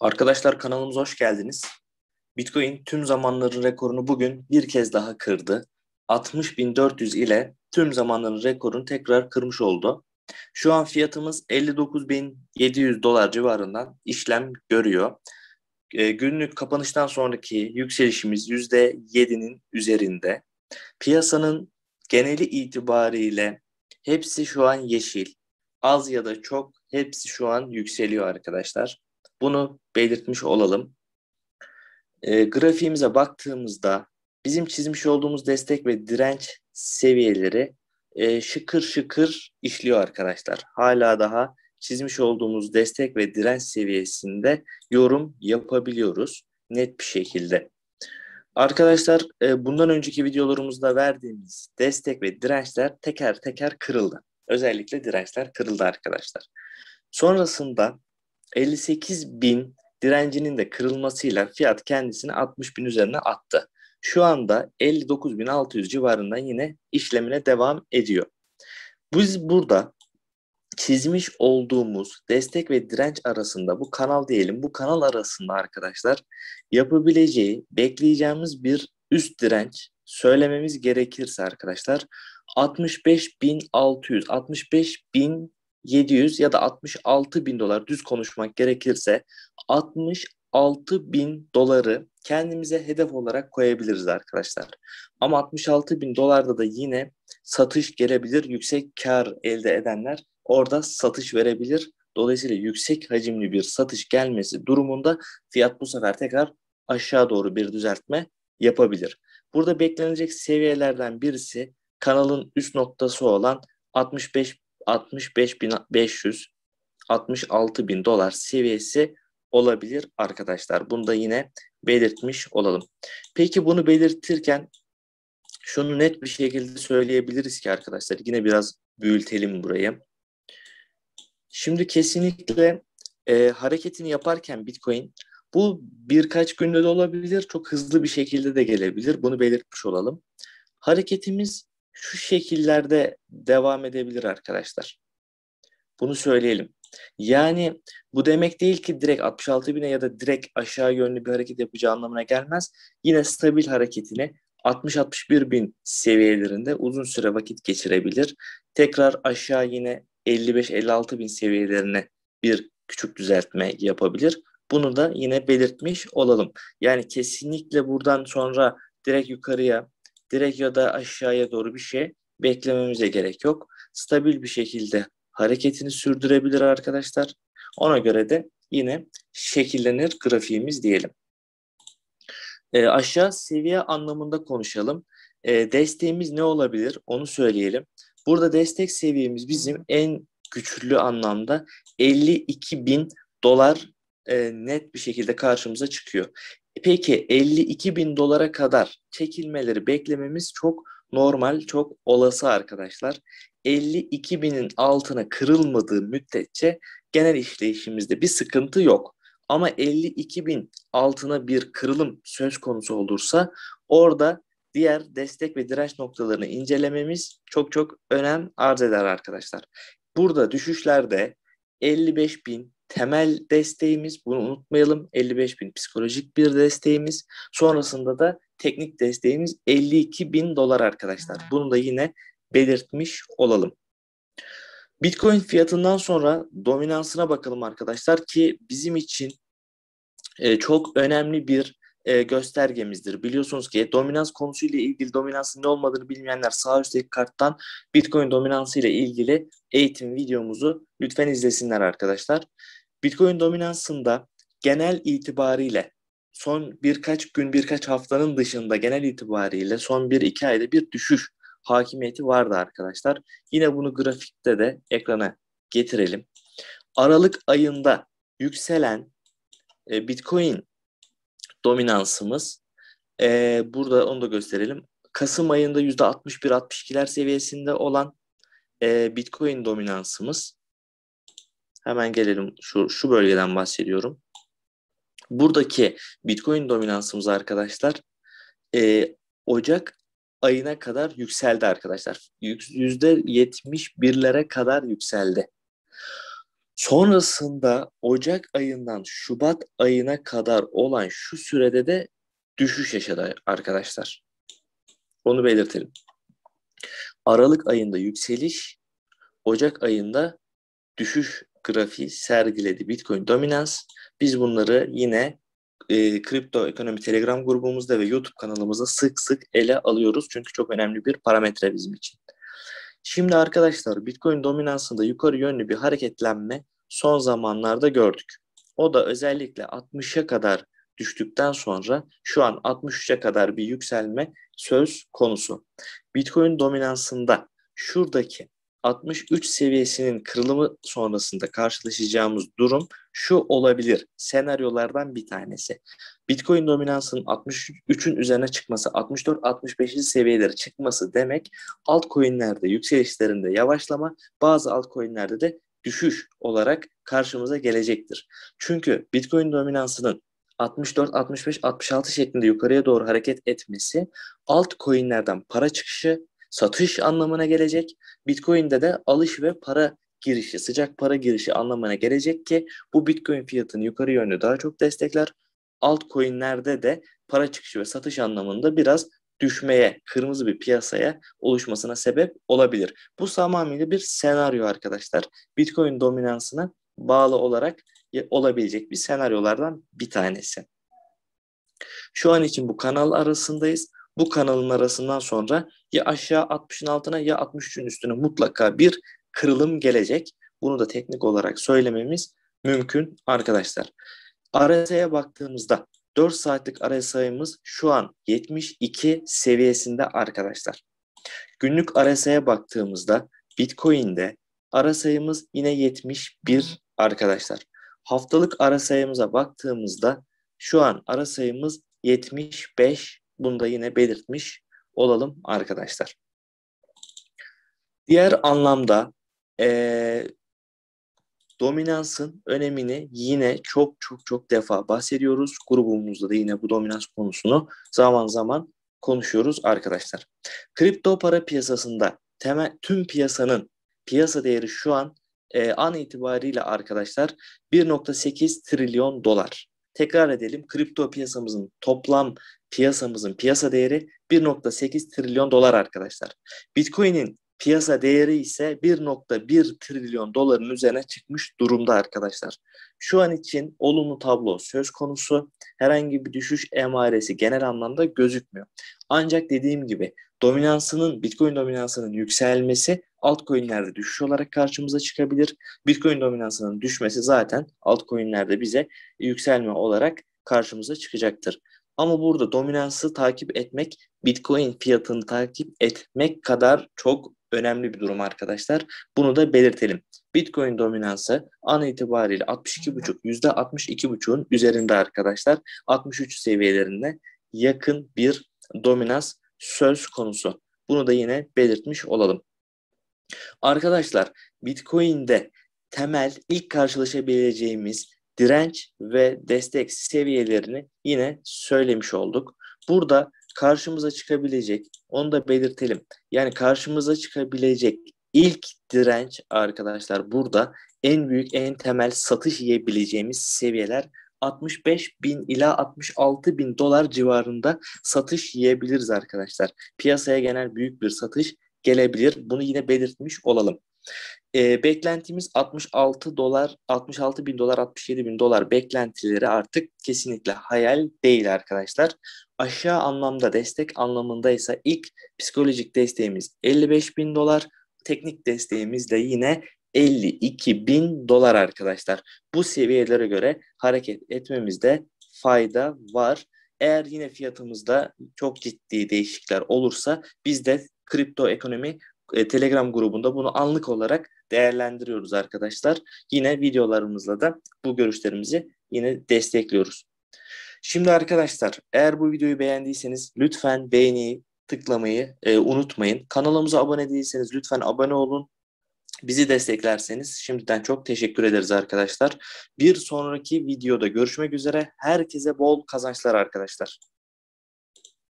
Arkadaşlar kanalımıza hoş geldiniz. Bitcoin tüm zamanların rekorunu bugün bir kez daha kırdı. 60.400 ile tüm zamanların rekorunu tekrar kırmış oldu. Şu an fiyatımız 59.700 dolar civarından işlem görüyor. Ee, günlük kapanıştan sonraki yükselişimiz %7'nin üzerinde. Piyasanın geneli itibariyle hepsi şu an yeşil. Az ya da çok hepsi şu an yükseliyor arkadaşlar. Bunu belirtmiş olalım. E, grafiğimize baktığımızda bizim çizmiş olduğumuz destek ve direnç seviyeleri e, şıkır şıkır işliyor arkadaşlar. Hala daha çizmiş olduğumuz destek ve direnç seviyesinde yorum yapabiliyoruz net bir şekilde. Arkadaşlar e, bundan önceki videolarımızda verdiğimiz destek ve dirençler teker teker kırıldı. Özellikle dirençler kırıldı arkadaşlar. Sonrasında 58 bin direncinin de kırılmasıyla fiyat kendisini 60 bin üzerine attı. Şu anda 59.600 civarından yine işlemine devam ediyor. Biz burada çizmiş olduğumuz destek ve direnç arasında bu kanal diyelim bu kanal arasında arkadaşlar yapabileceği bekleyeceğimiz bir üst direnç söylememiz gerekirse arkadaşlar 65.600 65.700 ya da 66.000 dolar düz konuşmak gerekirse 66.000 doları kendimize hedef olarak koyabiliriz arkadaşlar. Ama 66.000 dolarda da yine satış gelebilir. Yüksek kar elde edenler orada satış verebilir. Dolayısıyla yüksek hacimli bir satış gelmesi durumunda fiyat bu sefer tekrar aşağı doğru bir düzeltme yapabilir. Burada beklenecek seviyelerden birisi kanalın üst noktası olan 65 65.500 66.000 dolar seviyesi olabilir arkadaşlar. Bunu da yine belirtmiş olalım. Peki bunu belirtirken şunu net bir şekilde söyleyebiliriz ki arkadaşlar yine biraz büyütelim burayı. Şimdi kesinlikle e, hareketini yaparken Bitcoin bu birkaç günde de olabilir, çok hızlı bir şekilde de gelebilir. Bunu belirtmiş olalım. Hareketimiz şu şekillerde devam edebilir arkadaşlar. Bunu söyleyelim. Yani bu demek değil ki direkt 66 bine ya da direkt aşağı yönlü bir hareket yapacağı anlamına gelmez. Yine stabil hareketini 60-61 bin seviyelerinde uzun süre vakit geçirebilir. Tekrar aşağı yine 55-56 bin seviyelerine bir küçük düzeltme yapabilir. Bunu da yine belirtmiş olalım. Yani kesinlikle buradan sonra direkt yukarıya, direkt ya da aşağıya doğru bir şey beklememize gerek yok. Stabil bir şekilde hareketini sürdürebilir arkadaşlar. Ona göre de yine şekillenir grafiğimiz diyelim. E, aşağı seviye anlamında konuşalım. E, desteğimiz ne olabilir onu söyleyelim. Burada destek seviyemiz bizim en güçlü anlamda 52 bin dolar e, net bir şekilde karşımıza çıkıyor. Peki 52 bin dolara kadar çekilmeleri beklememiz çok normal, çok olası arkadaşlar. 52 binin altına kırılmadığı müddetçe genel işleyişimizde bir sıkıntı yok. Ama 52 bin altına bir kırılım söz konusu olursa orada diğer destek ve direnç noktalarını incelememiz çok çok önem arz eder arkadaşlar. Burada düşüşlerde 55 bin temel desteğimiz bunu unutmayalım 55 bin psikolojik bir desteğimiz sonrasında da teknik desteğimiz 52 bin dolar arkadaşlar bunu da yine belirtmiş olalım. Bitcoin fiyatından sonra dominansına bakalım arkadaşlar ki bizim için e, çok önemli bir e, göstergemizdir. Biliyorsunuz ki dominans konusuyla ilgili dominansın ne olmadığını bilmeyenler sağ üstteki karttan Bitcoin dominansı ile ilgili eğitim videomuzu lütfen izlesinler arkadaşlar. Bitcoin dominansında genel itibariyle son birkaç gün birkaç haftanın dışında genel itibariyle son bir iki ayda bir düşüş hakimiyeti vardı arkadaşlar. Yine bunu grafikte de ekrana getirelim. Aralık ayında yükselen e, Bitcoin dominansımız. E, burada onu da gösterelim. Kasım ayında %61-62'ler seviyesinde olan e, Bitcoin dominansımız. Hemen gelelim şu, şu bölgeden bahsediyorum. Buradaki Bitcoin dominansımız arkadaşlar e, Ocak ayına kadar yükseldi arkadaşlar. %71'lere kadar yükseldi. Sonrasında Ocak ayından Şubat ayına kadar olan şu sürede de düşüş yaşadı arkadaşlar. Onu belirtelim. Aralık ayında yükseliş, Ocak ayında düşüş grafiği sergiledi Bitcoin dominans. Biz bunları yine e, kripto ekonomi Telegram grubumuzda ve YouTube kanalımızda sık sık ele alıyoruz. Çünkü çok önemli bir parametre bizim için. Şimdi arkadaşlar Bitcoin dominansında yukarı yönlü bir hareketlenme son zamanlarda gördük. O da özellikle 60'a kadar düştükten sonra şu an 63'e kadar bir yükselme söz konusu. Bitcoin dominansında şuradaki 63 seviyesinin kırılımı sonrasında karşılaşacağımız durum şu olabilir. Senaryolardan bir tanesi. Bitcoin dominansının 63'ün üzerine çıkması, 64-65. seviyelere çıkması demek altcoin'lerde yükselişlerinde yavaşlama, bazı altcoin'lerde de düşüş olarak karşımıza gelecektir. Çünkü Bitcoin dominansının 64, 65, 66 şeklinde yukarıya doğru hareket etmesi altcoin'lerden para çıkışı satış anlamına gelecek. Bitcoin'de de alış ve para girişi, sıcak para girişi anlamına gelecek ki bu Bitcoin fiyatını yukarı yönlü daha çok destekler. Altcoin'lerde de para çıkışı ve satış anlamında biraz düşmeye, kırmızı bir piyasaya oluşmasına sebep olabilir. Bu tamamıyla bir senaryo arkadaşlar. Bitcoin dominansına bağlı olarak olabilecek bir senaryolardan bir tanesi. Şu an için bu kanal arasındayız bu kanalın arasından sonra ya aşağı 60'ın altına ya 63'ün üstüne mutlaka bir kırılım gelecek. Bunu da teknik olarak söylememiz mümkün arkadaşlar. RSI'ye baktığımızda 4 saatlik RSI'ımız şu an 72 seviyesinde arkadaşlar. Günlük RSI'ye baktığımızda Bitcoin'de RSI'ımız yine 71 arkadaşlar. Haftalık RSI'ımıza baktığımızda şu an RSI'ımız 75 bunu da yine belirtmiş olalım arkadaşlar. Diğer anlamda e, dominansın önemini yine çok çok çok defa bahsediyoruz. Grubumuzda da yine bu dominans konusunu zaman zaman konuşuyoruz arkadaşlar. Kripto para piyasasında temel tüm piyasanın piyasa değeri şu an e, an itibariyle arkadaşlar 1.8 trilyon dolar tekrar edelim kripto piyasamızın toplam piyasamızın piyasa değeri 1.8 trilyon dolar arkadaşlar. Bitcoin'in piyasa değeri ise 1.1 trilyon doların üzerine çıkmış durumda arkadaşlar. Şu an için olumlu tablo söz konusu. Herhangi bir düşüş emaresi genel anlamda gözükmüyor. Ancak dediğim gibi dominansının Bitcoin dominansının yükselmesi altcoin'lerde düşüş olarak karşımıza çıkabilir. Bitcoin dominansının düşmesi zaten altcoin'lerde bize yükselme olarak karşımıza çıkacaktır. Ama burada dominansı takip etmek Bitcoin fiyatını takip etmek kadar çok önemli bir durum arkadaşlar. Bunu da belirtelim. Bitcoin dominansı an itibariyle 62,5 %62,5'un üzerinde arkadaşlar. 63 seviyelerinde yakın bir dominans söz konusu. Bunu da yine belirtmiş olalım. Arkadaşlar Bitcoin'de temel ilk karşılaşabileceğimiz direnç ve destek seviyelerini yine söylemiş olduk. Burada karşımıza çıkabilecek, onu da belirtelim. Yani karşımıza çıkabilecek ilk direnç arkadaşlar burada en büyük, en temel satış yiyebileceğimiz seviyeler 65 bin ila 66 bin dolar civarında satış yiyebiliriz arkadaşlar. Piyasaya genel büyük bir satış gelebilir. Bunu yine belirtmiş olalım. E, beklentimiz 66 dolar, 66 bin dolar, 67 bin dolar beklentileri artık kesinlikle hayal değil arkadaşlar. Aşağı anlamda destek anlamında ise ilk psikolojik desteğimiz 55 bin dolar, teknik desteğimiz de yine 52 bin dolar arkadaşlar. Bu seviyelere göre hareket etmemizde fayda var. Eğer yine fiyatımızda çok ciddi değişiklikler olursa biz de kripto ekonomi e, Telegram grubunda bunu anlık olarak değerlendiriyoruz arkadaşlar. Yine videolarımızla da bu görüşlerimizi yine destekliyoruz. Şimdi arkadaşlar eğer bu videoyu beğendiyseniz lütfen beğeni tıklamayı e, unutmayın. Kanalımıza abone değilseniz lütfen abone olun. Bizi desteklerseniz şimdiden çok teşekkür ederiz arkadaşlar. Bir sonraki videoda görüşmek üzere. Herkese bol kazançlar arkadaşlar.